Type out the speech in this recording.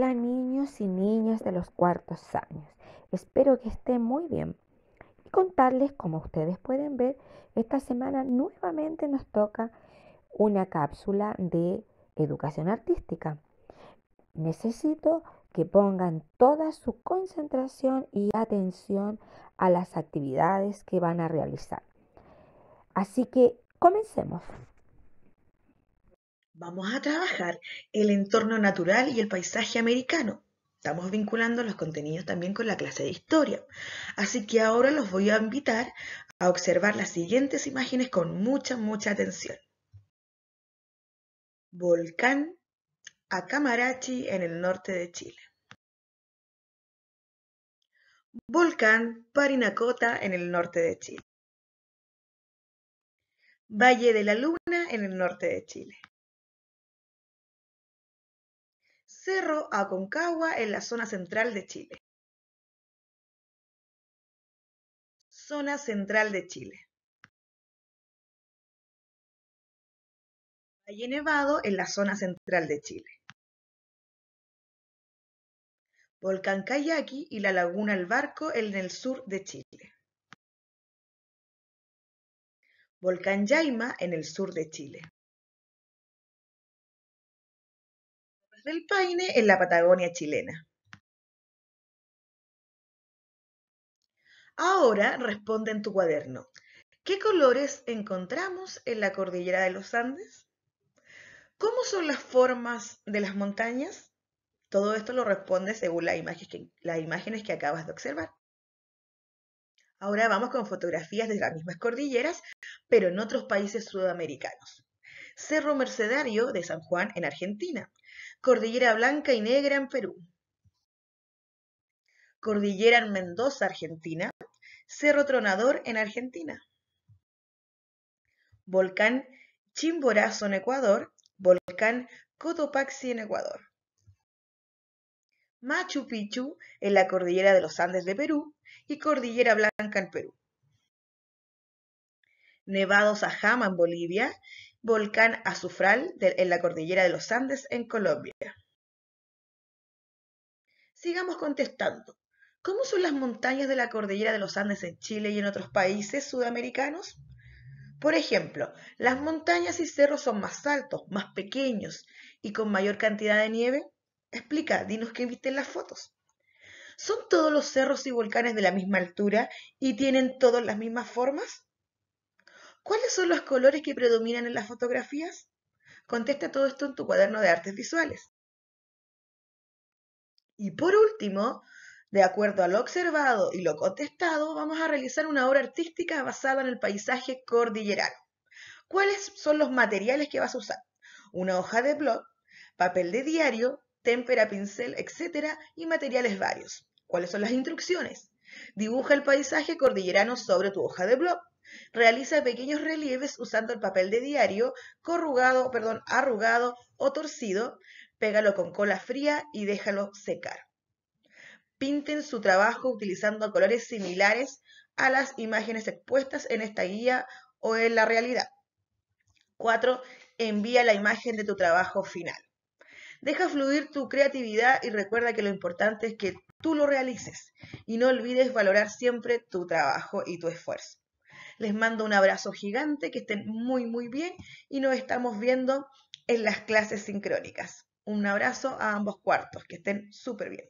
Hola niños y niñas de los cuartos años. Espero que estén muy bien. Y contarles, como ustedes pueden ver, esta semana nuevamente nos toca una cápsula de educación artística. Necesito que pongan toda su concentración y atención a las actividades que van a realizar. Así que comencemos. Vamos a trabajar el entorno natural y el paisaje americano. Estamos vinculando los contenidos también con la clase de historia. Así que ahora los voy a invitar a observar las siguientes imágenes con mucha, mucha atención. Volcán Acamarachi en el norte de Chile. Volcán Parinacota en el norte de Chile. Valle de la Luna en el norte de Chile. Cerro Aconcagua en la zona central de Chile. Zona central de Chile. Valle Nevado en la zona central de Chile. Volcán Kayaki y la Laguna El Barco en el sur de Chile. Volcán Yaima en el sur de Chile. el paine en la Patagonia chilena. Ahora responde en tu cuaderno. ¿Qué colores encontramos en la cordillera de los Andes? ¿Cómo son las formas de las montañas? Todo esto lo responde según que, las imágenes que acabas de observar. Ahora vamos con fotografías de las mismas cordilleras, pero en otros países sudamericanos. Cerro Mercedario de San Juan en Argentina, Cordillera Blanca y Negra en Perú. Cordillera en Mendoza, Argentina. Cerro Tronador en Argentina. Volcán Chimborazo en Ecuador. Volcán Cotopaxi en Ecuador. Machu Picchu en la Cordillera de los Andes de Perú y Cordillera Blanca en Perú nevados a Jama en Bolivia, volcán Azufral en la cordillera de los Andes en Colombia. Sigamos contestando. ¿Cómo son las montañas de la cordillera de los Andes en Chile y en otros países sudamericanos? Por ejemplo, las montañas y cerros son más altos, más pequeños y con mayor cantidad de nieve. Explica, dinos qué viste en las fotos. ¿Son todos los cerros y volcanes de la misma altura y tienen todas las mismas formas? ¿Cuáles son los colores que predominan en las fotografías? Contesta todo esto en tu cuaderno de artes visuales. Y por último, de acuerdo a lo observado y lo contestado, vamos a realizar una obra artística basada en el paisaje cordillerano. ¿Cuáles son los materiales que vas a usar? Una hoja de blog, papel de diario, témpera, pincel, etcétera, y materiales varios. ¿Cuáles son las instrucciones? Dibuja el paisaje cordillerano sobre tu hoja de blog. Realiza pequeños relieves usando el papel de diario, corrugado, perdón, arrugado o torcido. Pégalo con cola fría y déjalo secar. Pinten su trabajo utilizando colores similares a las imágenes expuestas en esta guía o en la realidad. 4. Envía la imagen de tu trabajo final. Deja fluir tu creatividad y recuerda que lo importante es que tú lo realices y no olvides valorar siempre tu trabajo y tu esfuerzo. Les mando un abrazo gigante, que estén muy, muy bien y nos estamos viendo en las clases sincrónicas. Un abrazo a ambos cuartos, que estén súper bien.